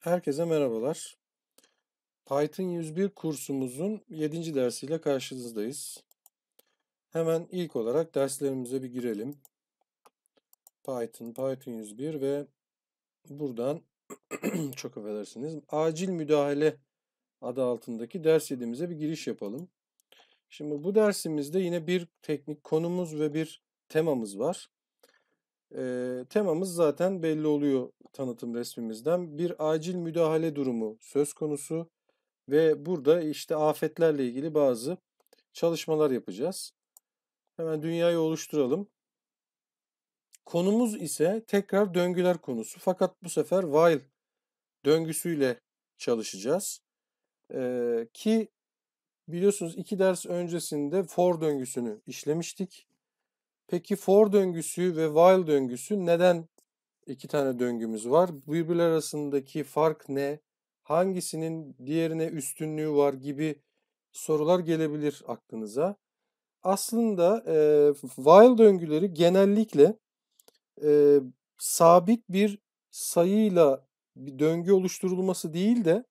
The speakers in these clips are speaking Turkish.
Herkese merhabalar. Python 101 kursumuzun 7. dersiyle karşınızdayız. Hemen ilk olarak derslerimize bir girelim. Python, Python 101 ve buradan çok affedersiniz. Acil müdahale adı altındaki ders yedimize bir giriş yapalım. Şimdi bu dersimizde yine bir teknik konumuz ve bir temamız var. E, temamız zaten belli oluyor tanıtım resmimizden. Bir acil müdahale durumu söz konusu ve burada işte afetlerle ilgili bazı çalışmalar yapacağız. Hemen dünyayı oluşturalım. Konumuz ise tekrar döngüler konusu. Fakat bu sefer while döngüsüyle çalışacağız. Ee, ki biliyorsunuz iki ders öncesinde for döngüsünü işlemiştik. Peki for döngüsü ve while döngüsü neden iki tane döngümüz var? Birbirler arasındaki fark ne? Hangisinin diğerine üstünlüğü var gibi sorular gelebilir aklınıza. Aslında e, while döngüleri genellikle e, sabit bir sayıyla bir döngü oluşturulması değil de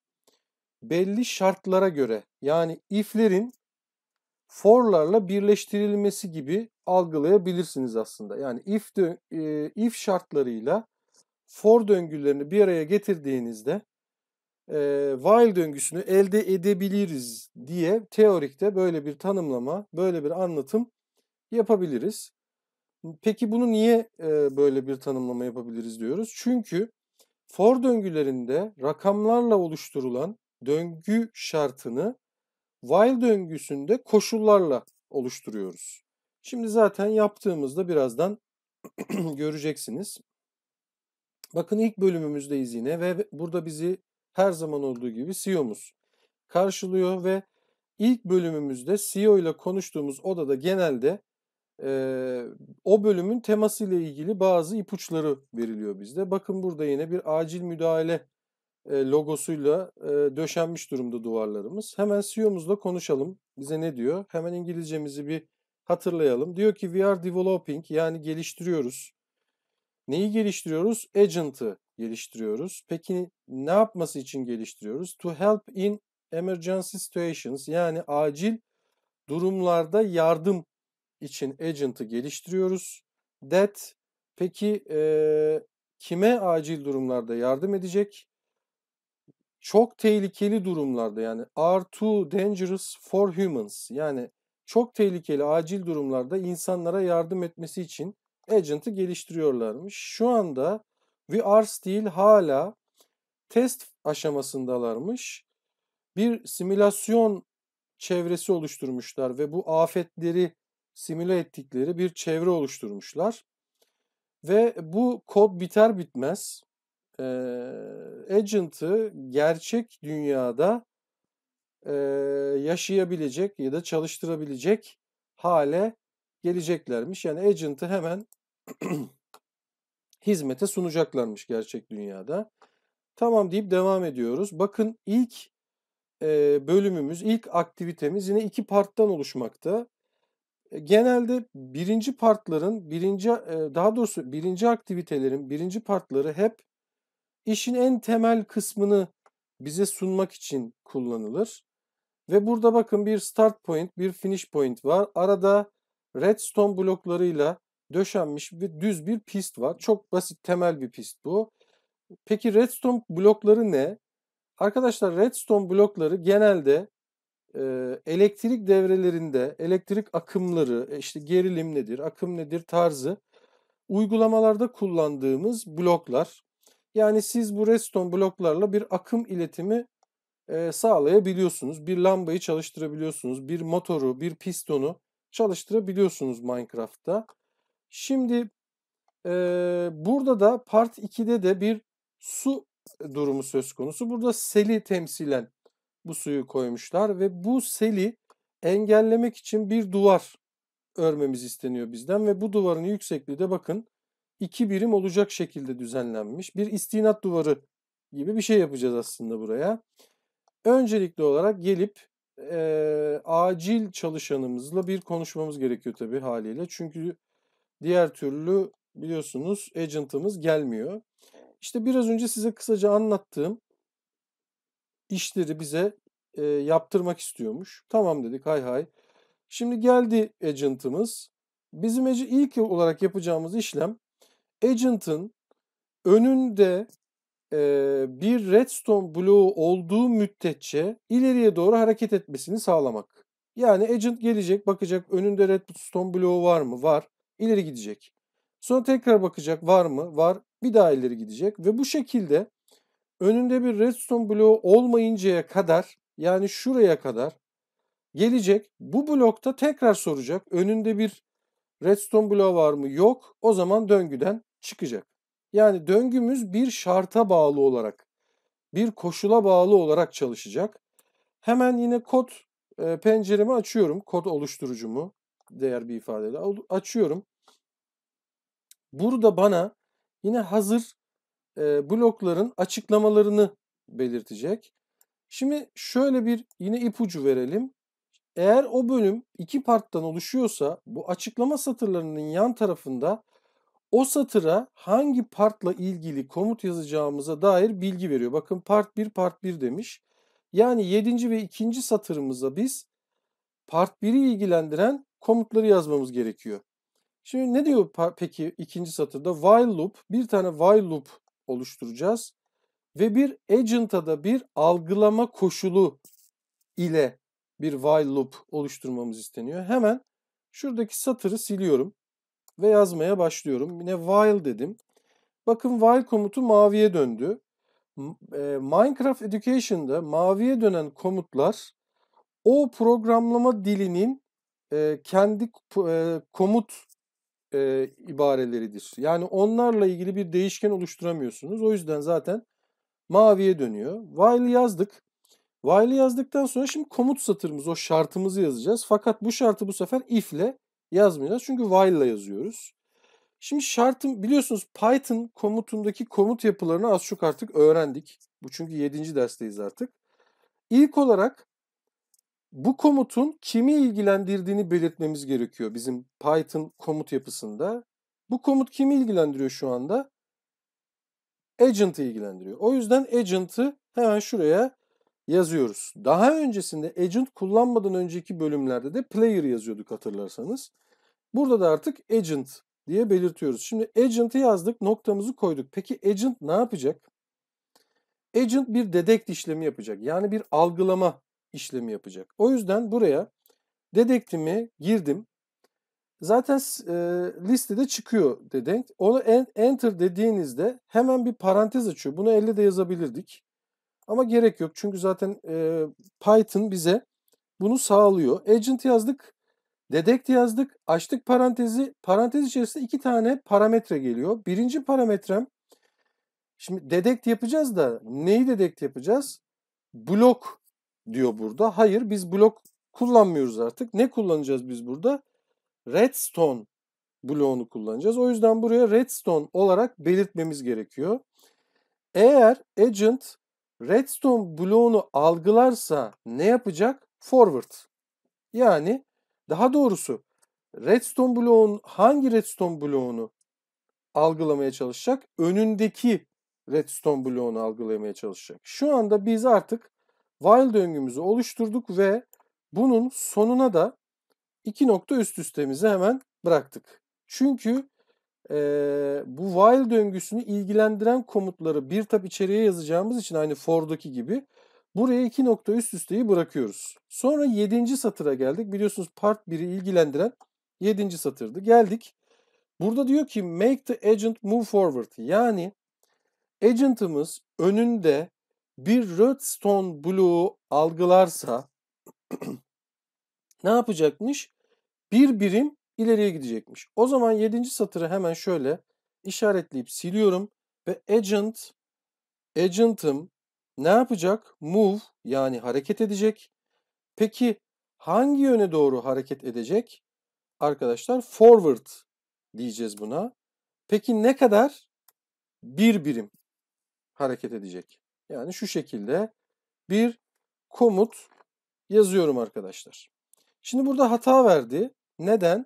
belli şartlara göre yani if'lerin for'larla birleştirilmesi gibi algılayabilirsiniz aslında. Yani if e, if şartlarıyla for döngülerini bir araya getirdiğinizde e, while döngüsünü elde edebiliriz diye teorikte böyle bir tanımlama, böyle bir anlatım yapabiliriz. Peki bunu niye e, böyle bir tanımlama yapabiliriz diyoruz? Çünkü for döngülerinde rakamlarla oluşturulan döngü şartını while döngüsünde koşullarla oluşturuyoruz. Şimdi zaten yaptığımızda birazdan göreceksiniz. Bakın ilk bölümümüzdeyiz yine ve burada bizi her zaman olduğu gibi CEO'muz karşılıyor ve ilk bölümümüzde CEO ile konuştuğumuz odada genelde e, o bölümün teması ile ilgili bazı ipuçları veriliyor bizde. Bakın burada yine bir acil müdahale e, logosuyla e, döşenmiş durumda duvarlarımız. Hemen CEO'muzla konuşalım. Bize ne diyor? Hemen İngilizcemizi bir hatırlayalım. Diyor ki we are developing yani geliştiriyoruz. Neyi geliştiriyoruz? Agent'ı geliştiriyoruz. Peki ne yapması için geliştiriyoruz? To help in emergency situations yani acil durumlarda yardım için agent'ı geliştiriyoruz. That peki e, kime acil durumlarda yardım edecek? çok tehlikeli durumlarda yani are too dangerous for humans yani çok tehlikeli acil durumlarda insanlara yardım etmesi için agent'ı geliştiriyorlarmış. Şu anda we are still hala test aşamasındalarmış. Bir simülasyon çevresi oluşturmuşlar ve bu afetleri simüle ettikleri bir çevre oluşturmuşlar. Ve bu kod biter bitmez e, agent'ı gerçek dünyada e, yaşayabilecek ya da çalıştırabilecek hale geleceklermiş. Yani agent'ı hemen hizmete sunacaklarmış gerçek dünyada. Tamam deyip devam ediyoruz. Bakın ilk e, bölümümüz, ilk aktivitemiz yine iki parttan oluşmakta. E, genelde birinci partların, birinci daha doğrusu birinci aktivitelerin birinci partları hep işin en temel kısmını bize sunmak için kullanılır. Ve burada bakın bir start point, bir finish point var. Arada redstone bloklarıyla döşenmiş ve düz bir pist var. Çok basit temel bir pist bu. Peki redstone blokları ne? Arkadaşlar redstone blokları genelde e, elektrik devrelerinde elektrik akımları, e, işte gerilim nedir, akım nedir tarzı uygulamalarda kullandığımız bloklar. Yani siz bu redstone bloklarla bir akım iletimi sağlayabiliyorsunuz. Bir lambayı çalıştırabiliyorsunuz. Bir motoru, bir pistonu çalıştırabiliyorsunuz Minecraft'ta. Şimdi e, burada da part 2'de de bir su durumu söz konusu. Burada seli temsilen bu suyu koymuşlar ve bu seli engellemek için bir duvar örmemiz isteniyor bizden ve bu duvarın yüksekliği de bakın iki birim olacak şekilde düzenlenmiş bir istinat duvarı gibi bir şey yapacağız aslında buraya. Öncelikli olarak gelip e, acil çalışanımızla bir konuşmamız gerekiyor tabii haliyle. Çünkü diğer türlü biliyorsunuz agent'ımız gelmiyor. İşte biraz önce size kısaca anlattığım işleri bize e, yaptırmak istiyormuş. Tamam dedik hay hay. Şimdi geldi agent'ımız. Bizim ilk olarak yapacağımız işlem agent'ın önünde e, bir redstone bloğu olduğu müddetçe ileriye doğru hareket etmesini sağlamak. Yani agent gelecek, bakacak önünde redstone bloğu var mı? Var. İleri gidecek. Sonra tekrar bakacak var mı? Var. Bir daha ileri gidecek ve bu şekilde önünde bir redstone bloğu olmayıncaya kadar yani şuraya kadar gelecek. Bu blokta tekrar soracak. Önünde bir redstone bloğu var mı? Yok. O zaman döngüden çıkacak. Yani döngümüz bir şarta bağlı olarak, bir koşula bağlı olarak çalışacak. Hemen yine kod e, penceremi açıyorum. Kod oluşturucumu değer bir ifadeyle açıyorum. Burada bana yine hazır e, blokların açıklamalarını belirtecek. Şimdi şöyle bir yine ipucu verelim. Eğer o bölüm iki parttan oluşuyorsa bu açıklama satırlarının yan tarafında o satıra hangi partla ilgili komut yazacağımıza dair bilgi veriyor. Bakın part 1 part 1 demiş. Yani 7. ve 2. satırımıza biz part 1'i ilgilendiren komutları yazmamız gerekiyor. Şimdi ne diyor peki ikinci satırda? While loop, bir tane while loop oluşturacağız. Ve bir agent'a da bir algılama koşulu ile bir while loop oluşturmamız isteniyor. Hemen şuradaki satırı siliyorum ve yazmaya başlıyorum. Yine while dedim. Bakın while komutu maviye döndü. E, Minecraft Education'da maviye dönen komutlar o programlama dilinin e, kendi e, komut ibareleridir. Yani onlarla ilgili bir değişken oluşturamıyorsunuz. O yüzden zaten maviye dönüyor. While yazdık. While yazdıktan sonra şimdi komut satırımız o şartımızı yazacağız. Fakat bu şartı bu sefer if ile yazmayacağız. Çünkü while ile yazıyoruz. Şimdi şartım biliyorsunuz Python komutundaki komut yapılarını az çok artık öğrendik. Bu çünkü 7. dersteyiz artık. İlk olarak bu komutun kimi ilgilendirdiğini belirtmemiz gerekiyor bizim Python komut yapısında. Bu komut kimi ilgilendiriyor şu anda? Agent'ı ilgilendiriyor. O yüzden agent'ı hemen şuraya yazıyoruz. Daha öncesinde agent kullanmadan önceki bölümlerde de player yazıyorduk hatırlarsanız. Burada da artık agent diye belirtiyoruz. Şimdi agent'ı yazdık, noktamızı koyduk. Peki agent ne yapacak? Agent bir dedekt işlemi yapacak. Yani bir algılama işlemi yapacak. O yüzden buraya dedektimi girdim. Zaten e, listede çıkıyor dedekt. Onu enter dediğinizde hemen bir parantez açıyor. Bunu elle de yazabilirdik. Ama gerek yok çünkü zaten e, Python bize bunu sağlıyor. Agent yazdık, detect yazdık, açtık parantezi. Parantez içerisinde iki tane parametre geliyor. Birinci parametrem, şimdi detect yapacağız da neyi detect yapacağız? Blok diyor burada. Hayır biz blok kullanmıyoruz artık. Ne kullanacağız biz burada? Redstone bloğunu kullanacağız. O yüzden buraya redstone olarak belirtmemiz gerekiyor. Eğer agent Redstone bloğunu algılarsa ne yapacak? Forward. Yani daha doğrusu Redstone bloğun hangi Redstone bloğunu algılamaya çalışacak? Önündeki Redstone bloğunu algılamaya çalışacak. Şu anda biz artık while döngümüzü oluşturduk ve bunun sonuna da iki nokta üst üstemizi hemen bıraktık. Çünkü e, bu while döngüsünü ilgilendiren komutları bir tab içeriye yazacağımız için aynı for'daki gibi buraya iki nokta üst üsteyi bırakıyoruz. Sonra 7. satıra geldik. Biliyorsunuz part 1'i ilgilendiren 7. satırdı. Geldik. Burada diyor ki make the agent move forward. Yani agent'ımız önünde bir redstone bloğu algılarsa ne yapacakmış? Bir birim ileriye gidecekmiş. O zaman 7. satırı hemen şöyle işaretleyip siliyorum ve agent agent'ım ne yapacak? Move yani hareket edecek. Peki hangi yöne doğru hareket edecek? Arkadaşlar forward diyeceğiz buna. Peki ne kadar? Bir birim hareket edecek. Yani şu şekilde bir komut yazıyorum arkadaşlar. Şimdi burada hata verdi. Neden?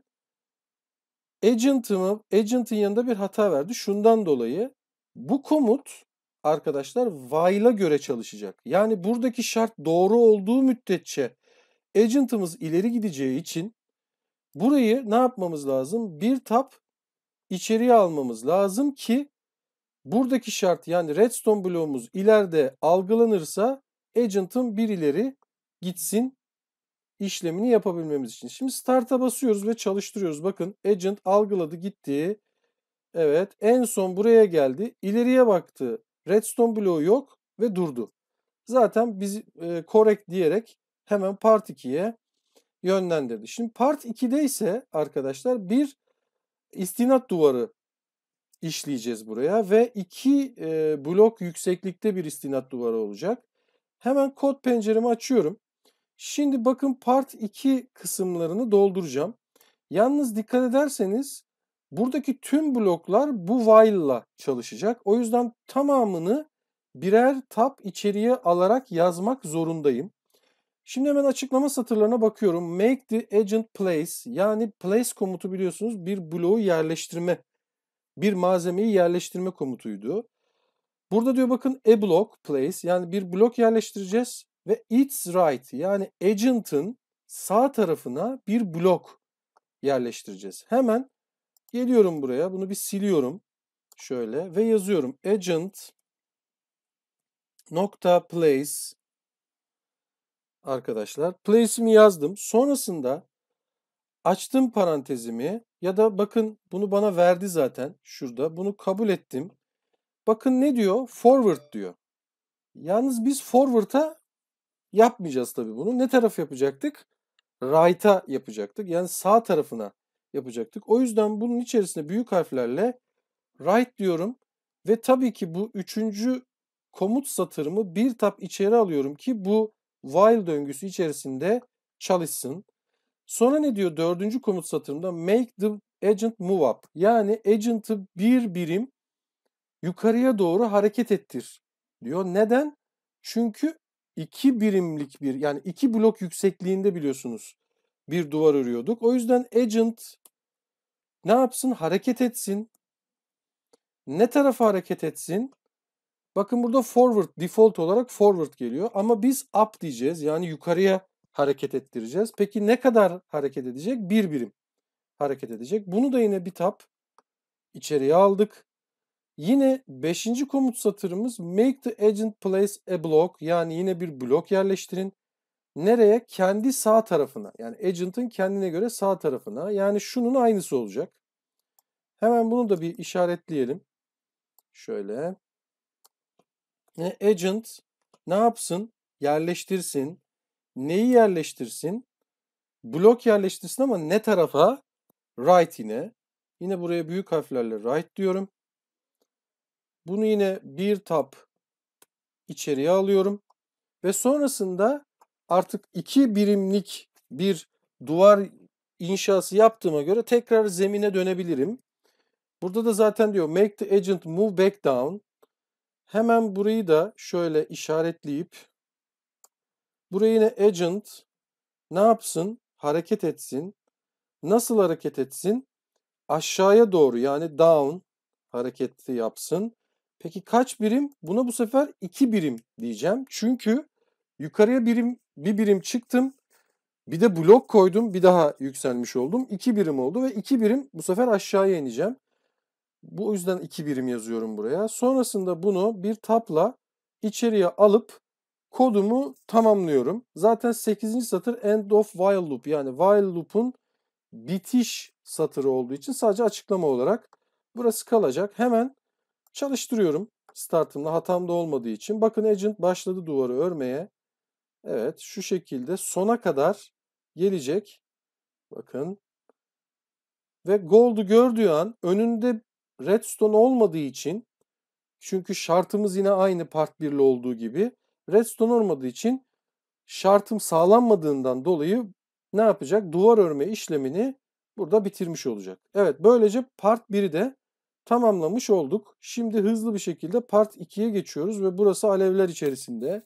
agent'ımı agent'in yanında bir hata verdi. Şundan dolayı bu komut arkadaşlar while'a göre çalışacak. Yani buradaki şart doğru olduğu müddetçe agent'ımız ileri gideceği için burayı ne yapmamız lazım? Bir tap içeriye almamız lazım ki buradaki şart yani redstone bloğumuz ileride algılanırsa agent'ın ileri gitsin işlemini yapabilmemiz için. Şimdi start'a basıyoruz ve çalıştırıyoruz. Bakın agent algıladı gitti. Evet en son buraya geldi. İleriye baktı. Redstone bloğu yok ve durdu. Zaten biz e, correct diyerek hemen part 2'ye yönlendirdi. Şimdi part 2'de ise arkadaşlar bir istinat duvarı işleyeceğiz buraya ve iki e, blok yükseklikte bir istinat duvarı olacak. Hemen kod penceremi açıyorum. Şimdi bakın part 2 kısımlarını dolduracağım. Yalnız dikkat ederseniz buradaki tüm bloklar bu while'la çalışacak. O yüzden tamamını birer tab içeriye alarak yazmak zorundayım. Şimdi hemen açıklama satırlarına bakıyorum. Make the agent place yani place komutu biliyorsunuz bir bloğu yerleştirme, bir malzemeyi yerleştirme komutuydu. Burada diyor bakın a block place yani bir blok yerleştireceğiz. Ve It's Right yani Agent'ın sağ tarafına bir blok yerleştireceğiz. Hemen geliyorum buraya. Bunu bir siliyorum. Şöyle ve yazıyorum. Agent nokta place arkadaşlar. Place'imi yazdım. Sonrasında açtım parantezimi ya da bakın bunu bana verdi zaten şurada. Bunu kabul ettim. Bakın ne diyor? Forward diyor. Yalnız biz forward'a Yapmayacağız tabii bunu. Ne taraf yapacaktık? Right'a yapacaktık. Yani sağ tarafına yapacaktık. O yüzden bunun içerisinde büyük harflerle right diyorum. Ve tabii ki bu üçüncü komut satırımı bir tap içeri alıyorum ki bu while döngüsü içerisinde çalışsın. Sonra ne diyor dördüncü komut satırımda? Make the agent move up. Yani agent'ı bir birim yukarıya doğru hareket ettir diyor. Neden? Çünkü iki birimlik bir yani iki blok yüksekliğinde biliyorsunuz bir duvar örüyorduk. O yüzden agent ne yapsın? Hareket etsin. Ne tarafa hareket etsin? Bakın burada forward default olarak forward geliyor ama biz up diyeceğiz. Yani yukarıya hareket ettireceğiz. Peki ne kadar hareket edecek? Bir birim hareket edecek. Bunu da yine bir tap içeriye aldık. Yine 5. komut satırımız make the agent place a block yani yine bir blok yerleştirin. Nereye? Kendi sağ tarafına. Yani agent'ın kendine göre sağ tarafına. Yani şunun aynısı olacak. Hemen bunu da bir işaretleyelim. Şöyle. agent ne yapsın? Yerleştirsin. Neyi yerleştirsin? Blok yerleştirsin ama ne tarafa? Right yine. Yine buraya büyük harflerle right diyorum. Bunu yine bir tap içeriye alıyorum. Ve sonrasında artık iki birimlik bir duvar inşası yaptığıma göre tekrar zemine dönebilirim. Burada da zaten diyor make the agent move back down. Hemen burayı da şöyle işaretleyip buraya yine agent ne yapsın? Hareket etsin. Nasıl hareket etsin? Aşağıya doğru yani down hareketi yapsın. Peki kaç birim? Buna bu sefer 2 birim diyeceğim. Çünkü yukarıya birim bir birim çıktım. Bir de blok koydum. Bir daha yükselmiş oldum. 2 birim oldu ve 2 birim bu sefer aşağıya ineceğim. Bu yüzden 2 birim yazıyorum buraya. Sonrasında bunu bir tapla içeriye alıp kodumu tamamlıyorum. Zaten 8. satır end of while loop yani while loop'un bitiş satırı olduğu için sadece açıklama olarak burası kalacak. Hemen Çalıştırıyorum startımla hatam da olmadığı için. Bakın agent başladı duvarı örmeye. Evet şu şekilde sona kadar gelecek. Bakın. Ve gold'u gördüğü an önünde redstone olmadığı için çünkü şartımız yine aynı part 1 ile olduğu gibi redstone olmadığı için şartım sağlanmadığından dolayı ne yapacak? Duvar örme işlemini burada bitirmiş olacak. Evet böylece part 1'i de tamamlamış olduk. Şimdi hızlı bir şekilde part 2'ye geçiyoruz ve burası alevler içerisinde.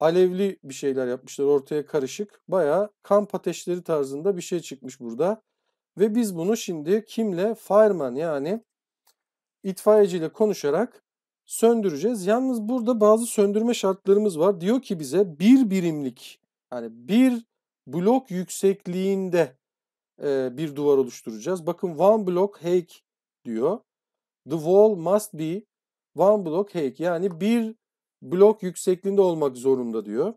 Alevli bir şeyler yapmışlar ortaya karışık. Baya kamp ateşleri tarzında bir şey çıkmış burada. Ve biz bunu şimdi kimle? Fireman yani itfaiyeciyle konuşarak söndüreceğiz. Yalnız burada bazı söndürme şartlarımız var. Diyor ki bize bir birimlik yani bir blok yüksekliğinde bir duvar oluşturacağız. Bakın one block hake diyor. The wall must be one block high yani bir blok yüksekliğinde olmak zorunda diyor.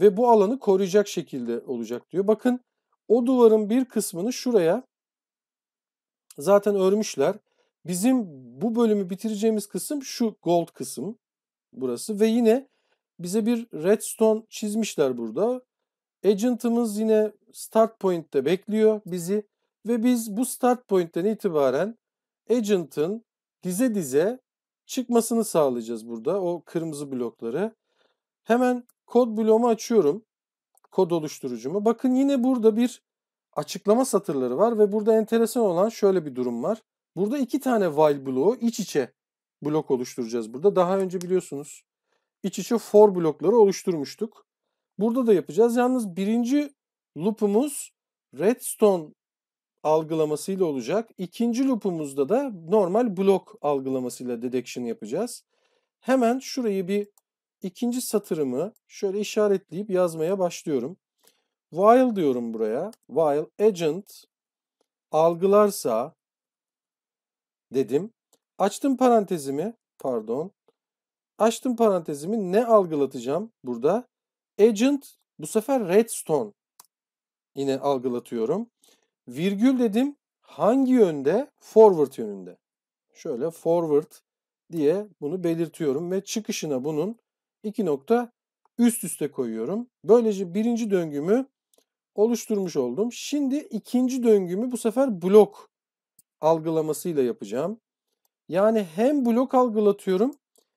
Ve bu alanı koruyacak şekilde olacak diyor. Bakın o duvarın bir kısmını şuraya zaten örmüşler. Bizim bu bölümü bitireceğimiz kısım şu gold kısım burası ve yine bize bir redstone çizmişler burada. Agent'ımız yine start point'te bekliyor bizi ve biz bu start point'ten itibaren agent'ın dize dize çıkmasını sağlayacağız burada. O kırmızı blokları. Hemen kod bloğumu açıyorum. Kod oluşturucumu. Bakın yine burada bir açıklama satırları var ve burada enteresan olan şöyle bir durum var. Burada iki tane while bloğu iç içe blok oluşturacağız burada. Daha önce biliyorsunuz iç içe for blokları oluşturmuştuk. Burada da yapacağız. Yalnız birinci loop'umuz redstone algılamasıyla olacak. İkinci loop'umuzda da normal blok algılamasıyla detection yapacağız. Hemen şurayı bir ikinci satırımı şöyle işaretleyip yazmaya başlıyorum. While diyorum buraya. While agent algılarsa dedim. Açtım parantezimi. Pardon. Açtım parantezimi. Ne algılatacağım burada? Agent bu sefer redstone yine algılatıyorum. Virgül dedim hangi yönde? Forward yönünde. Şöyle forward diye bunu belirtiyorum ve çıkışına bunun iki nokta üst üste koyuyorum. Böylece birinci döngümü oluşturmuş oldum. Şimdi ikinci döngümü bu sefer blok algılamasıyla yapacağım. Yani hem blok algılatıyorum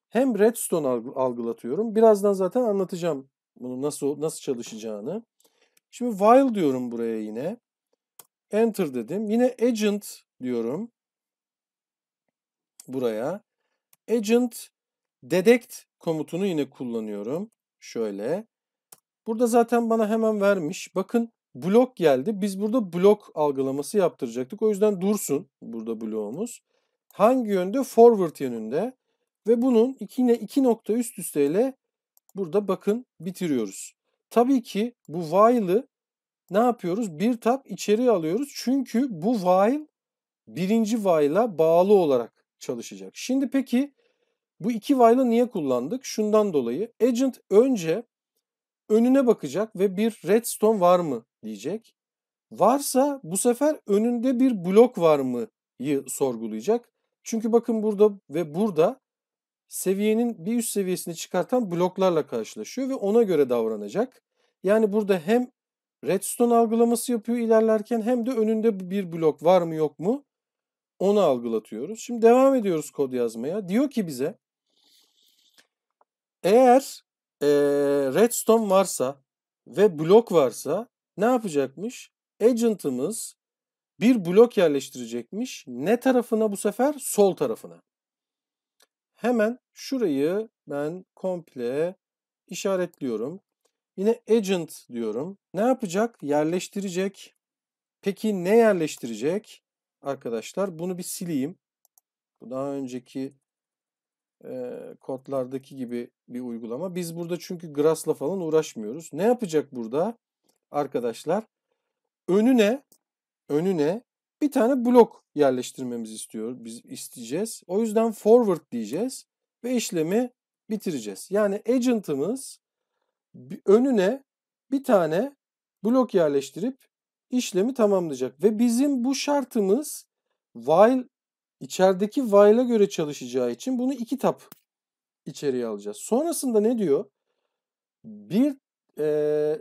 hem redstone algılatıyorum. Birazdan zaten anlatacağım bunu nasıl nasıl çalışacağını. Şimdi while diyorum buraya yine. Enter dedim. Yine agent diyorum. Buraya. Agent detect komutunu yine kullanıyorum. Şöyle. Burada zaten bana hemen vermiş. Bakın blok geldi. Biz burada blok algılaması yaptıracaktık. O yüzden dursun burada bloğumuz. Hangi yönde? Forward yönünde. Ve bunun yine iki nokta üst üsteyle burada bakın bitiriyoruz. Tabii ki bu while'ı ne yapıyoruz? Bir tab içeri alıyoruz. Çünkü bu while birinci while'a bağlı olarak çalışacak. Şimdi peki bu iki while'ı niye kullandık? Şundan dolayı agent önce önüne bakacak ve bir redstone var mı diyecek. Varsa bu sefer önünde bir blok var mı'yı sorgulayacak. Çünkü bakın burada ve burada seviyenin bir üst seviyesini çıkartan bloklarla karşılaşıyor ve ona göre davranacak. Yani burada hem Redstone algılaması yapıyor ilerlerken hem de önünde bir blok var mı yok mu onu algılatıyoruz. Şimdi devam ediyoruz kod yazmaya. Diyor ki bize eğer e, redstone varsa ve blok varsa ne yapacakmış? Agent'ımız bir blok yerleştirecekmiş. Ne tarafına bu sefer? Sol tarafına. Hemen şurayı ben komple işaretliyorum. Yine agent diyorum. Ne yapacak? Yerleştirecek. Peki ne yerleştirecek? Arkadaşlar bunu bir sileyim. Bu daha önceki e, kodlardaki gibi bir uygulama. Biz burada çünkü Grass'la falan uğraşmıyoruz. Ne yapacak burada arkadaşlar? Önüne önüne bir tane blok yerleştirmemiz istiyor. Biz isteyeceğiz. O yüzden forward diyeceğiz ve işlemi bitireceğiz. Yani agent'ımız önüne bir tane blok yerleştirip işlemi tamamlayacak. Ve bizim bu şartımız while içerideki while'a göre çalışacağı için bunu iki tap içeriye alacağız. Sonrasında ne diyor? Bir e,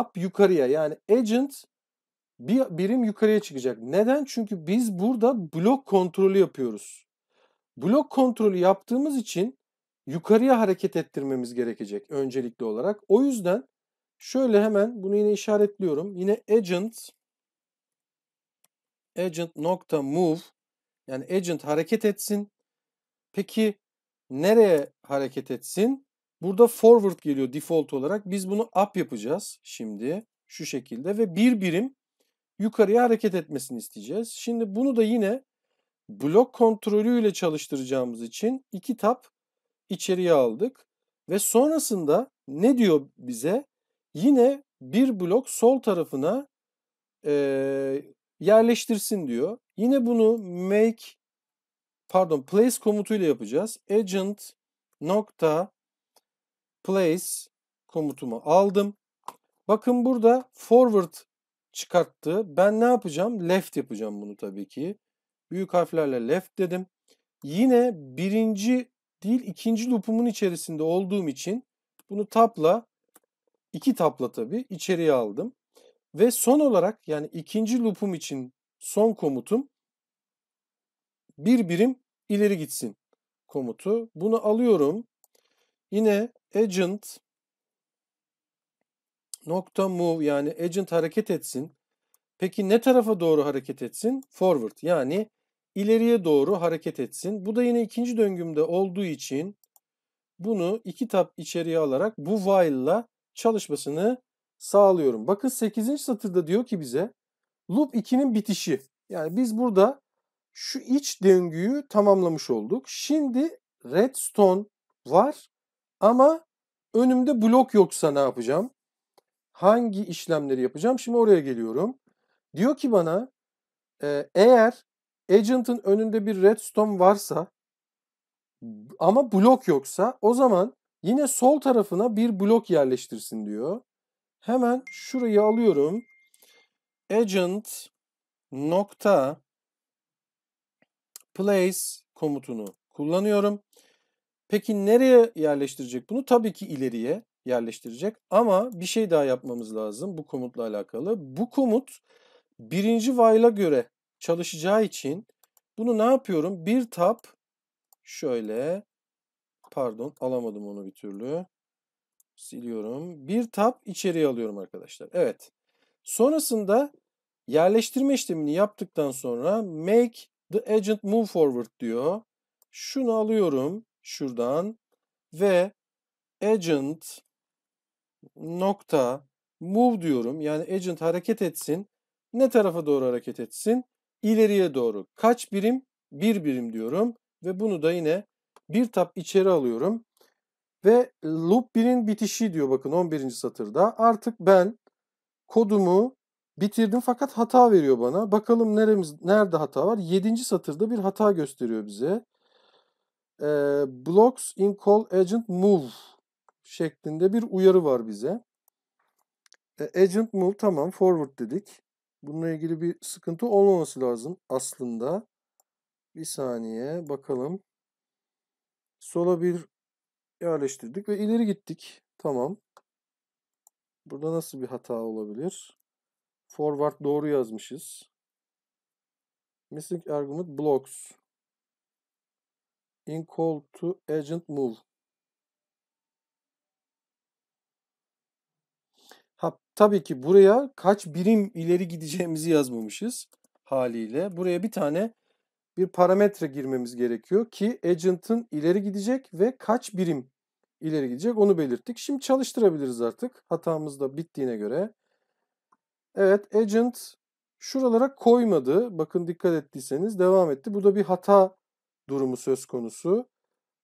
up yukarıya yani agent bir birim yukarıya çıkacak. Neden? Çünkü biz burada blok kontrolü yapıyoruz. Blok kontrolü yaptığımız için yukarıya hareket ettirmemiz gerekecek öncelikli olarak. O yüzden şöyle hemen bunu yine işaretliyorum. Yine agent agent nokta move yani agent hareket etsin. Peki nereye hareket etsin? Burada forward geliyor default olarak. Biz bunu up yapacağız şimdi şu şekilde ve bir birim yukarıya hareket etmesini isteyeceğiz. Şimdi bunu da yine blok kontrolüyle çalıştıracağımız için iki tap içeriye aldık ve sonrasında ne diyor bize? Yine bir blok sol tarafına e, yerleştirsin diyor. Yine bunu make pardon place komutuyla yapacağız. Agent nokta place komutumu aldım. Bakın burada forward çıkarttı. Ben ne yapacağım? Left yapacağım bunu tabii ki. Büyük harflerle left dedim. Yine birinci değil ikinci loopumun içerisinde olduğum için bunu tapla iki tapla tabi içeriye aldım. Ve son olarak yani ikinci loopum için son komutum bir birim ileri gitsin komutu. Bunu alıyorum. Yine agent nokta move yani agent hareket etsin. Peki ne tarafa doğru hareket etsin? Forward yani ileriye doğru hareket etsin. Bu da yine ikinci döngümde olduğu için bunu iki tab içeriye alarak bu while'la çalışmasını sağlıyorum. Bakın 8. satırda diyor ki bize loop 2'nin bitişi. Yani biz burada şu iç döngüyü tamamlamış olduk. Şimdi redstone var ama önümde blok yoksa ne yapacağım? Hangi işlemleri yapacağım? Şimdi oraya geliyorum. Diyor ki bana eğer agent'ın önünde bir redstone varsa ama blok yoksa o zaman yine sol tarafına bir blok yerleştirsin diyor. Hemen şurayı alıyorum. Agent nokta place komutunu kullanıyorum. Peki nereye yerleştirecek bunu? Tabii ki ileriye yerleştirecek ama bir şey daha yapmamız lazım bu komutla alakalı. Bu komut birinci while'a göre çalışacağı için bunu ne yapıyorum? Bir tab şöyle pardon alamadım onu bir türlü. Siliyorum. Bir tab içeriye alıyorum arkadaşlar. Evet. Sonrasında yerleştirme işlemini yaptıktan sonra make the agent move forward diyor. Şunu alıyorum şuradan ve agent nokta move diyorum. Yani agent hareket etsin. Ne tarafa doğru hareket etsin? ileriye doğru kaç birim? Bir birim diyorum ve bunu da yine bir tap içeri alıyorum. Ve loop 1'in bitişi diyor bakın 11. satırda. Artık ben kodumu bitirdim fakat hata veriyor bana. Bakalım neremiz, nerede hata var? 7. satırda bir hata gösteriyor bize. Ee, blocks in call agent move şeklinde bir uyarı var bize. E, agent move tamam forward dedik. Bununla ilgili bir sıkıntı olmaması lazım aslında. Bir saniye bakalım. Sola bir yerleştirdik ve ileri gittik. Tamam. Burada nasıl bir hata olabilir? Forward doğru yazmışız. Missing argument blocks. In call to agent move. Tabii ki buraya kaç birim ileri gideceğimizi yazmamışız haliyle. Buraya bir tane bir parametre girmemiz gerekiyor ki agent'ın ileri gidecek ve kaç birim ileri gidecek onu belirttik. Şimdi çalıştırabiliriz artık hatamız da bittiğine göre. Evet agent şuralara koymadı. Bakın dikkat ettiyseniz devam etti. Bu da bir hata durumu söz konusu.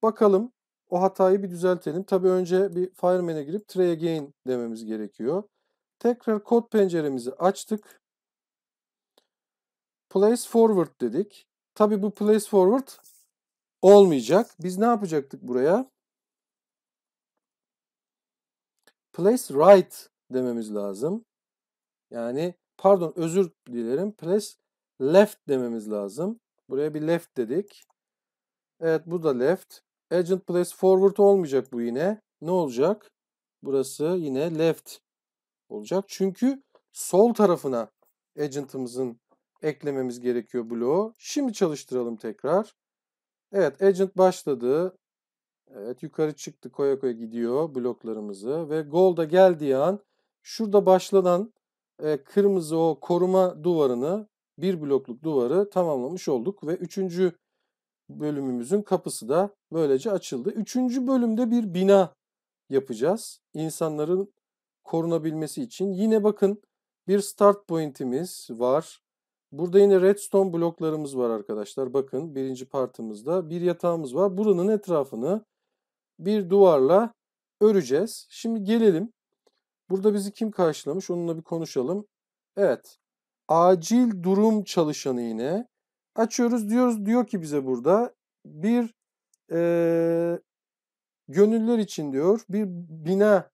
Bakalım o hatayı bir düzeltelim. Tabii önce bir fireman'e girip try again dememiz gerekiyor. Tekrar kod penceremizi açtık. Place forward dedik. Tabi bu place forward olmayacak. Biz ne yapacaktık buraya? Place right dememiz lazım. Yani pardon özür dilerim. Place left dememiz lazım. Buraya bir left dedik. Evet bu da left. Agent place forward olmayacak bu yine. Ne olacak? Burası yine left olacak. Çünkü sol tarafına agent'ımızın eklememiz gerekiyor bloğu. Şimdi çalıştıralım tekrar. Evet agent başladı. Evet yukarı çıktı koya koya gidiyor bloklarımızı ve gol da geldiği an şurada başlanan e, kırmızı o koruma duvarını bir blokluk duvarı tamamlamış olduk ve üçüncü bölümümüzün kapısı da böylece açıldı. Üçüncü bölümde bir bina yapacağız. İnsanların korunabilmesi için. Yine bakın bir start point'imiz var. Burada yine redstone bloklarımız var arkadaşlar. Bakın birinci partımızda bir yatağımız var. Buranın etrafını bir duvarla öreceğiz. Şimdi gelelim. Burada bizi kim karşılamış onunla bir konuşalım. Evet. Acil durum çalışanı yine. Açıyoruz diyoruz diyor ki bize burada bir e, gönüller için diyor bir bina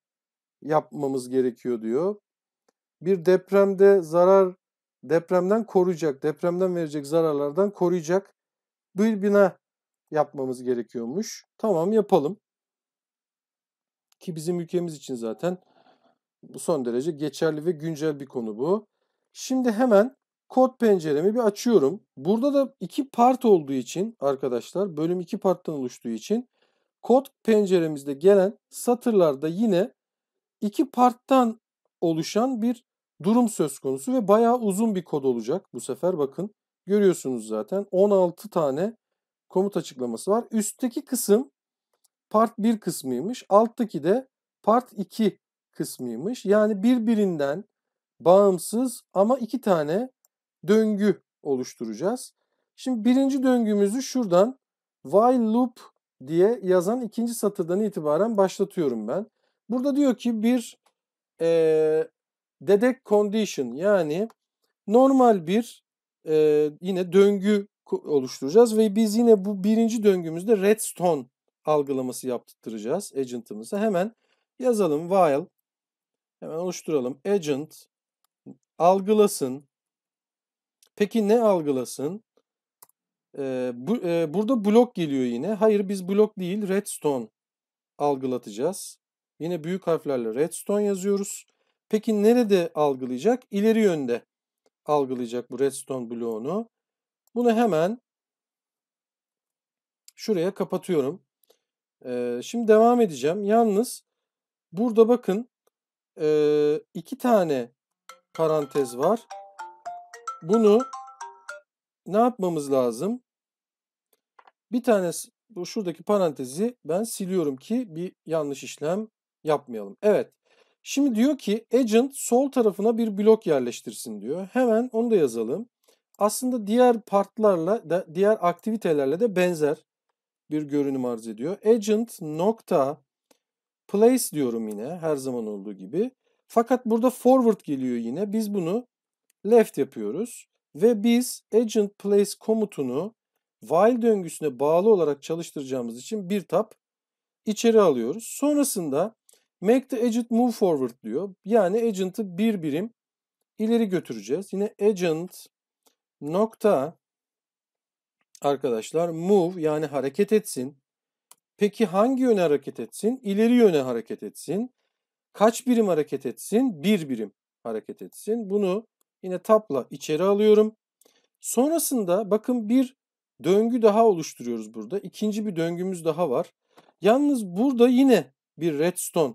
yapmamız gerekiyor diyor. Bir depremde zarar depremden koruyacak, depremden verecek zararlardan koruyacak bir bina yapmamız gerekiyormuş. Tamam yapalım. Ki bizim ülkemiz için zaten bu son derece geçerli ve güncel bir konu bu. Şimdi hemen kod penceremi bir açıyorum. Burada da iki part olduğu için arkadaşlar bölüm iki parttan oluştuğu için kod penceremizde gelen satırlarda yine iki parttan oluşan bir durum söz konusu ve bayağı uzun bir kod olacak bu sefer bakın. Görüyorsunuz zaten 16 tane komut açıklaması var. Üstteki kısım part 1 kısmıymış. Alttaki de part 2 kısmıymış. Yani birbirinden bağımsız ama iki tane döngü oluşturacağız. Şimdi birinci döngümüzü şuradan while loop diye yazan ikinci satırdan itibaren başlatıyorum ben. Burada diyor ki bir e, dedek condition yani normal bir e, yine döngü oluşturacağız ve biz yine bu birinci döngümüzde redstone algılaması yaptıracağız agent'ımıza. Hemen yazalım while hemen oluşturalım agent algılasın. Peki ne algılasın? Ee, bu, e, burada blok geliyor yine. Hayır biz blok değil redstone algılatacağız. Yine büyük harflerle redstone yazıyoruz. Peki nerede algılayacak? İleri yönde algılayacak bu redstone bloğunu. Bunu hemen şuraya kapatıyorum. Ee, şimdi devam edeceğim. Yalnız burada bakın e, iki tane parantez var. Bunu ne yapmamız lazım? Bir tanesi bu şuradaki parantezi ben siliyorum ki bir yanlış işlem yapmayalım. Evet. Şimdi diyor ki agent sol tarafına bir blok yerleştirsin diyor. Hemen onu da yazalım. Aslında diğer partlarla da diğer aktivitelerle de benzer bir görünüm arz ediyor. Agent nokta place diyorum yine her zaman olduğu gibi. Fakat burada forward geliyor yine. Biz bunu left yapıyoruz ve biz agent place komutunu while döngüsüne bağlı olarak çalıştıracağımız için bir tap içeri alıyoruz. Sonrasında Make the agent move forward diyor. Yani agent'ı bir birim ileri götüreceğiz. Yine agent nokta arkadaşlar move yani hareket etsin. Peki hangi yöne hareket etsin? İleri yöne hareket etsin. Kaç birim hareket etsin? Bir birim hareket etsin. Bunu yine tapla içeri alıyorum. Sonrasında bakın bir döngü daha oluşturuyoruz burada. İkinci bir döngümüz daha var. Yalnız burada yine bir redstone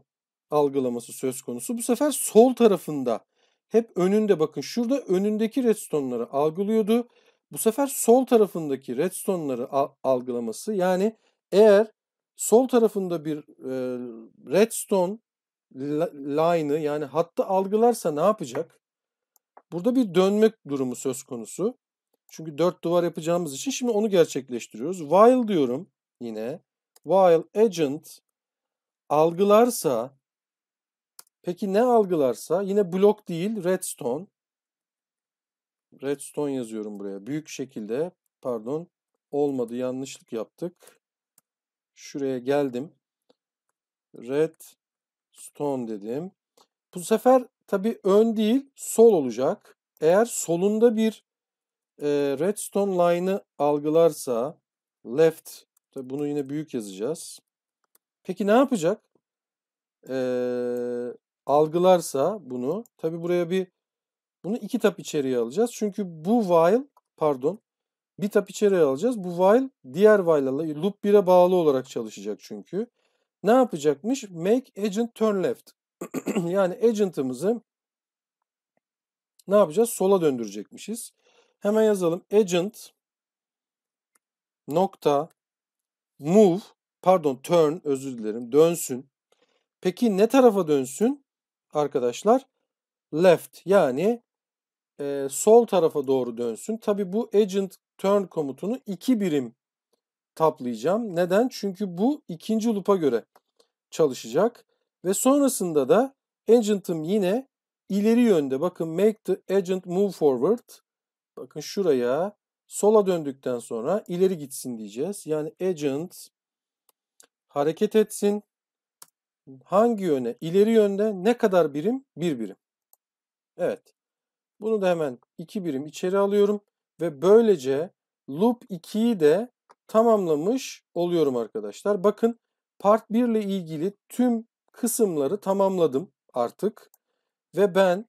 algılaması söz konusu. Bu sefer sol tarafında hep önünde bakın şurada önündeki redstone'ları algılıyordu. Bu sefer sol tarafındaki redstone'ları algılaması yani eğer sol tarafında bir e, redstone line'ı yani hattı algılarsa ne yapacak? Burada bir dönmek durumu söz konusu. Çünkü dört duvar yapacağımız için şimdi onu gerçekleştiriyoruz. While diyorum yine. While agent algılarsa Peki ne algılarsa yine blok değil redstone. Redstone yazıyorum buraya. Büyük şekilde pardon olmadı yanlışlık yaptık. Şuraya geldim. Redstone dedim. Bu sefer tabi ön değil sol olacak. Eğer solunda bir e, redstone line'ı algılarsa left tabi bunu yine büyük yazacağız. Peki ne yapacak? Ee, algılarsa bunu tabi buraya bir bunu iki tap içeriye alacağız. Çünkü bu while pardon bir tap içeriye alacağız. Bu while diğer while'la e, loop 1'e bağlı olarak çalışacak çünkü. Ne yapacakmış? Make agent turn left. yani agent'ımızı ne yapacağız? Sola döndürecekmişiz. Hemen yazalım. Agent nokta move pardon turn özür dilerim dönsün. Peki ne tarafa dönsün? arkadaşlar left yani e, sol tarafa doğru dönsün. Tabi bu agent turn komutunu iki birim taplayacağım. Neden? Çünkü bu ikinci loop'a göre çalışacak. Ve sonrasında da agent'ım yine ileri yönde. Bakın make the agent move forward. Bakın şuraya sola döndükten sonra ileri gitsin diyeceğiz. Yani agent hareket etsin hangi yöne? ileri yönde ne kadar birim? Bir birim. Evet. Bunu da hemen iki birim içeri alıyorum ve böylece loop 2'yi de tamamlamış oluyorum arkadaşlar. Bakın part 1 ile ilgili tüm kısımları tamamladım artık ve ben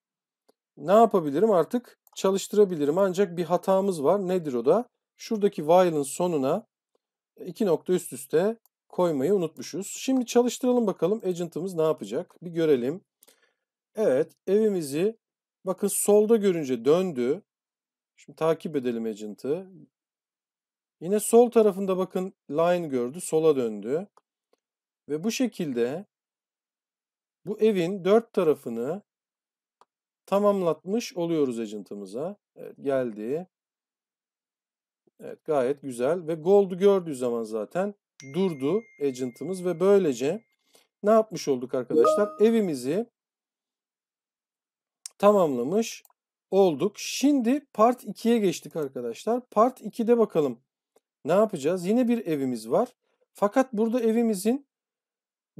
ne yapabilirim artık çalıştırabilirim ancak bir hatamız var nedir o da şuradaki while'ın sonuna iki nokta üst üste koymayı unutmuşuz. Şimdi çalıştıralım bakalım agent'ımız ne yapacak? Bir görelim. Evet evimizi bakın solda görünce döndü. Şimdi takip edelim agent'ı. Yine sol tarafında bakın line gördü sola döndü. Ve bu şekilde bu evin dört tarafını tamamlatmış oluyoruz agent'ımıza. Evet, geldi. Evet gayet güzel ve gold'u gördüğü zaman zaten durdu agent'ımız ve böylece ne yapmış olduk arkadaşlar? Evimizi tamamlamış olduk. Şimdi part 2'ye geçtik arkadaşlar. Part 2'de bakalım ne yapacağız? Yine bir evimiz var. Fakat burada evimizin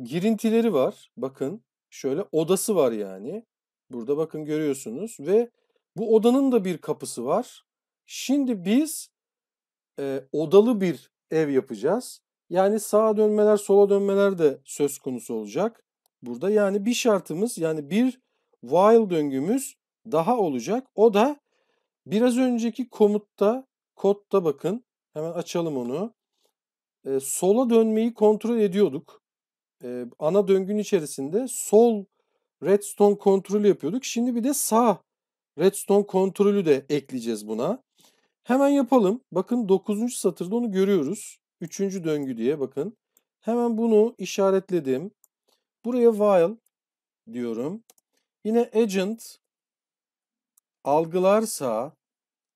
girintileri var. Bakın şöyle odası var yani. Burada bakın görüyorsunuz ve bu odanın da bir kapısı var. Şimdi biz e, odalı bir ev yapacağız. Yani sağa dönmeler, sola dönmeler de söz konusu olacak. Burada yani bir şartımız yani bir while döngümüz daha olacak. O da biraz önceki komutta, kodda bakın. Hemen açalım onu. Ee, sola dönmeyi kontrol ediyorduk. Ee, ana döngünün içerisinde sol redstone kontrolü yapıyorduk. Şimdi bir de sağ redstone kontrolü de ekleyeceğiz buna. Hemen yapalım. Bakın 9. satırda onu görüyoruz. Üçüncü döngü diye bakın. Hemen bunu işaretledim. Buraya while diyorum. Yine agent algılarsa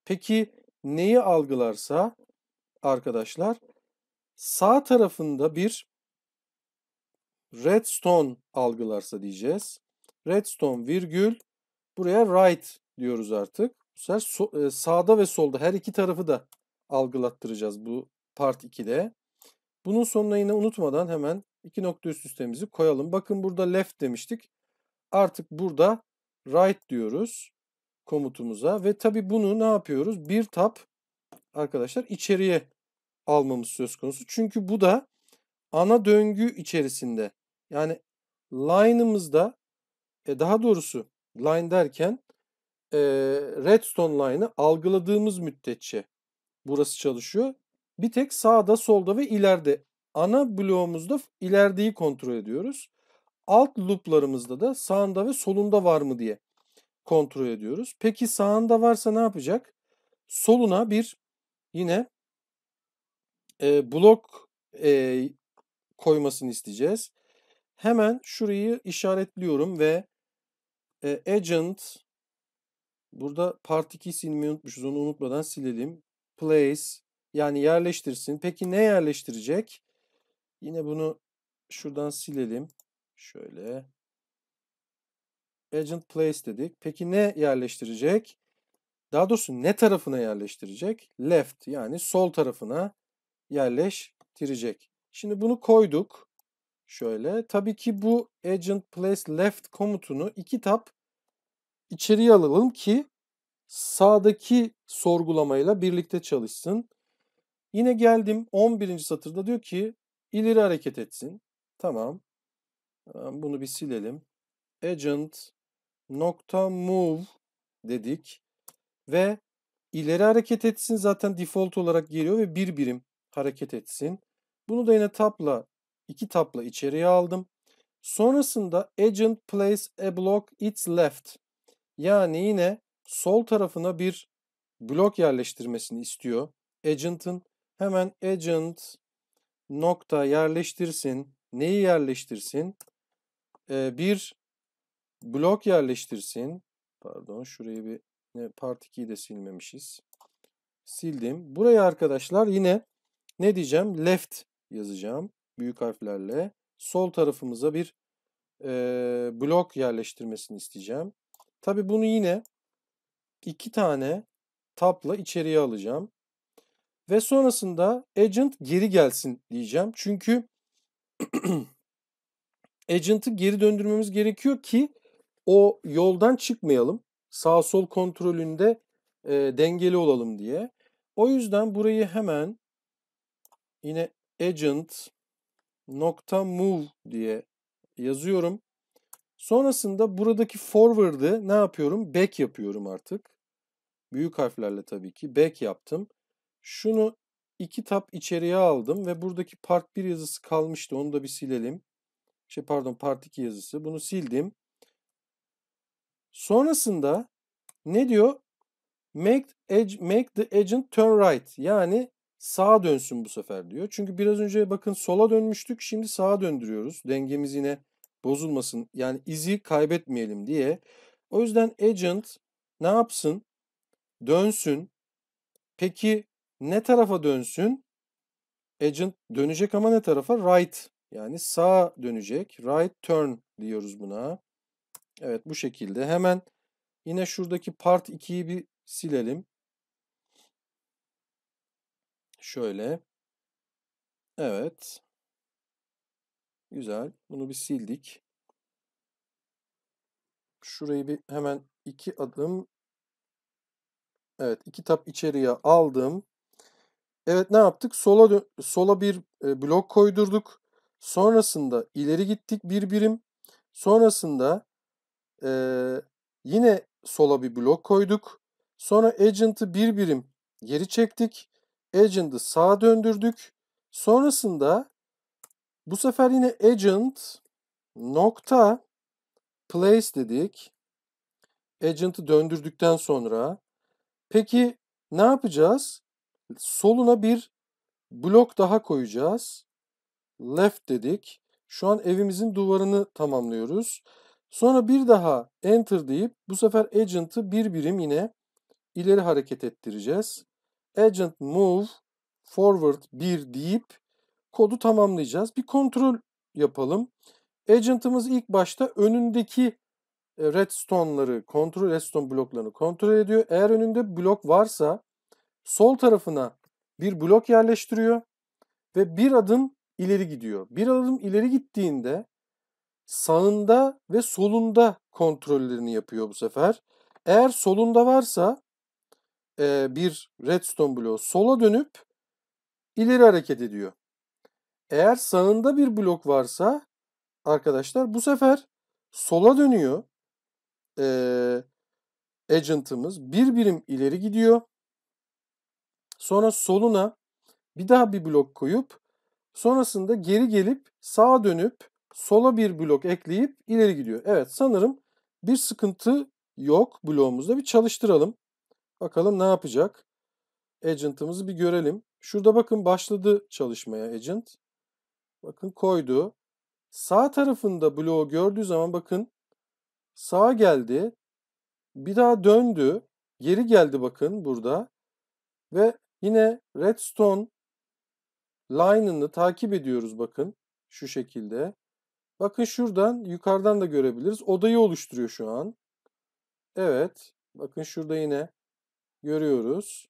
peki neyi algılarsa arkadaşlar sağ tarafında bir redstone algılarsa diyeceğiz. Redstone virgül buraya right diyoruz artık. Bu sefer so, e, sağda ve solda her iki tarafı da algılattıracağız bu part 2'de. Bunun sonuna yine unutmadan hemen iki nokta üst üstemizi koyalım. Bakın burada left demiştik. Artık burada right diyoruz komutumuza ve tabi bunu ne yapıyoruz? Bir tab arkadaşlar içeriye almamız söz konusu. Çünkü bu da ana döngü içerisinde yani line'ımızda e daha doğrusu line derken e, redstone line'ı algıladığımız müddetçe burası çalışıyor. Bir tek sağda, solda ve ileride. Ana bloğumuzda ilerideyi kontrol ediyoruz. Alt looplarımızda da sağında ve solunda var mı diye kontrol ediyoruz. Peki sağında varsa ne yapacak? Soluna bir yine e, blok e, koymasını isteyeceğiz. Hemen şurayı işaretliyorum ve e, agent burada part 2'yi silmeyi unutmuşuz. Onu unutmadan silelim. Place yani yerleştirsin. Peki ne yerleştirecek? Yine bunu şuradan silelim. Şöyle. Agent place dedik. Peki ne yerleştirecek? Daha doğrusu ne tarafına yerleştirecek? Left yani sol tarafına yerleştirecek. Şimdi bunu koyduk. Şöyle. Tabii ki bu agent place left komutunu iki tab içeriye alalım ki sağdaki sorgulamayla birlikte çalışsın. Yine geldim 11. satırda diyor ki ileri hareket etsin. Tamam. Bunu bir silelim. Agent move dedik ve ileri hareket etsin zaten default olarak geliyor ve bir birim hareket etsin. Bunu da yine tapla iki tapla içeriye aldım. Sonrasında agent place a block its left. Yani yine sol tarafına bir blok yerleştirmesini istiyor agent'ın Hemen agent nokta yerleştirsin. Neyi yerleştirsin? Ee, bir blok yerleştirsin. Pardon şurayı bir ne, part 2'yi de silmemişiz. Sildim. Buraya arkadaşlar yine ne diyeceğim? Left yazacağım büyük harflerle. Sol tarafımıza bir e, blok yerleştirmesini isteyeceğim. Tabi bunu yine iki tane tapla içeriye alacağım ve sonrasında agent geri gelsin diyeceğim. Çünkü agent'ı geri döndürmemiz gerekiyor ki o yoldan çıkmayalım. Sağ sol kontrolünde e, dengeli olalım diye. O yüzden burayı hemen yine agent nokta move diye yazıyorum. Sonrasında buradaki forward'ı ne yapıyorum? Back yapıyorum artık. Büyük harflerle tabii ki back yaptım. Şunu iki tab içeriye aldım ve buradaki part 1 yazısı kalmıştı. Onu da bir silelim. Şey pardon part 2 yazısı. Bunu sildim. Sonrasında ne diyor? Make, edge, make the agent turn right. Yani sağa dönsün bu sefer diyor. Çünkü biraz önce bakın sola dönmüştük. Şimdi sağa döndürüyoruz. Dengemiz yine bozulmasın. Yani izi kaybetmeyelim diye. O yüzden agent ne yapsın? Dönsün. Peki ne tarafa dönsün? Agent dönecek ama ne tarafa? Right yani sağa dönecek. Right turn diyoruz buna. Evet bu şekilde. Hemen yine şuradaki part 2'yi bir silelim. Şöyle. Evet. Güzel. Bunu bir sildik. Şurayı bir hemen iki adım Evet iki tap içeriye aldım. Evet ne yaptık? Sola sola bir e, blok koydurduk. Sonrasında ileri gittik bir birim. Sonrasında e, yine sola bir blok koyduk. Sonra agent'ı bir birim geri çektik. Agent'ı sağa döndürdük. Sonrasında bu sefer yine agent nokta place dedik. Agent'ı döndürdükten sonra peki ne yapacağız? Soluna bir blok daha koyacağız. Left dedik. Şu an evimizin duvarını tamamlıyoruz. Sonra bir daha enter deyip bu sefer agent'ı bir birim yine ileri hareket ettireceğiz. Agent move forward 1 deyip kodu tamamlayacağız. Bir kontrol yapalım. Agent'ımız ilk başta önündeki e, redstone'ları kontrol redstone bloklarını kontrol ediyor. Eğer önünde blok varsa sol tarafına bir blok yerleştiriyor ve bir adım ileri gidiyor. Bir adım ileri gittiğinde sağında ve solunda kontrollerini yapıyor bu sefer. Eğer solunda varsa e, bir redstone bloğu sola dönüp ileri hareket ediyor. Eğer sağında bir blok varsa arkadaşlar bu sefer sola dönüyor. E, agent'ımız bir birim ileri gidiyor Sonra soluna bir daha bir blok koyup sonrasında geri gelip sağa dönüp sola bir blok ekleyip ileri gidiyor. Evet sanırım bir sıkıntı yok bloğumuzda. Bir çalıştıralım. Bakalım ne yapacak. Agent'ımızı bir görelim. Şurada bakın başladı çalışmaya agent. Bakın koydu. Sağ tarafında bloğu gördüğü zaman bakın sağa geldi. Bir daha döndü. Geri geldi bakın burada. Ve Yine redstone line'ını takip ediyoruz bakın şu şekilde. Bakın şuradan yukarıdan da görebiliriz. Odayı oluşturuyor şu an. Evet. Bakın şurada yine görüyoruz.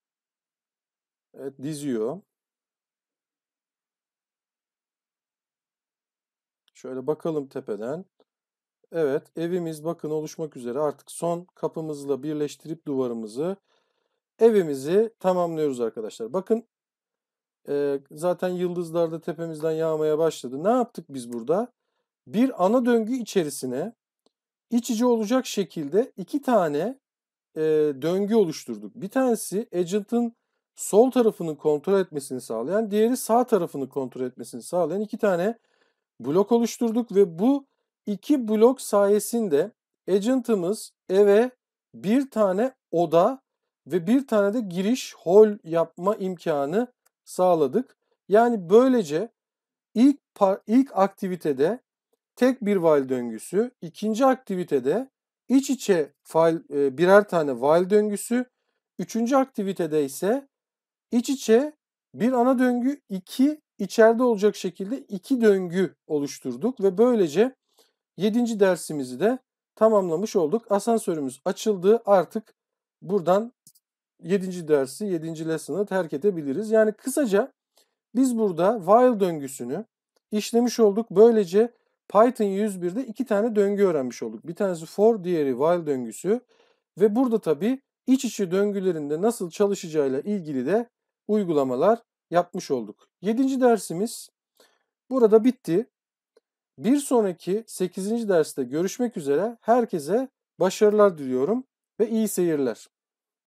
Evet diziyor. Şöyle bakalım tepeden. Evet evimiz bakın oluşmak üzere artık son kapımızla birleştirip duvarımızı evimizi tamamlıyoruz arkadaşlar. Bakın e, zaten yıldızlar da tepemizden yağmaya başladı. Ne yaptık biz burada? Bir ana döngü içerisine iç içe olacak şekilde iki tane e, döngü oluşturduk. Bir tanesi agent'ın sol tarafını kontrol etmesini sağlayan, diğeri sağ tarafını kontrol etmesini sağlayan iki tane blok oluşturduk ve bu iki blok sayesinde agent'ımız eve bir tane oda ve bir tane de giriş hol yapma imkanı sağladık. Yani böylece ilk ilk aktivitede tek bir while döngüsü, ikinci aktivitede iç içe fail, e, birer tane while döngüsü, üçüncü aktivitede ise iç içe bir ana döngü, iki içeride olacak şekilde iki döngü oluşturduk ve böylece yedinci dersimizi de tamamlamış olduk. Asansörümüz açıldı. Artık buradan 7. dersi 7. lesson'ı terk edebiliriz. Yani kısaca biz burada while döngüsünü işlemiş olduk. Böylece Python 101'de iki tane döngü öğrenmiş olduk. Bir tanesi for, diğeri while döngüsü. Ve burada tabi iç içi döngülerinde nasıl çalışacağıyla ilgili de uygulamalar yapmış olduk. 7. dersimiz burada bitti. Bir sonraki 8. derste görüşmek üzere. Herkese başarılar diliyorum ve iyi seyirler.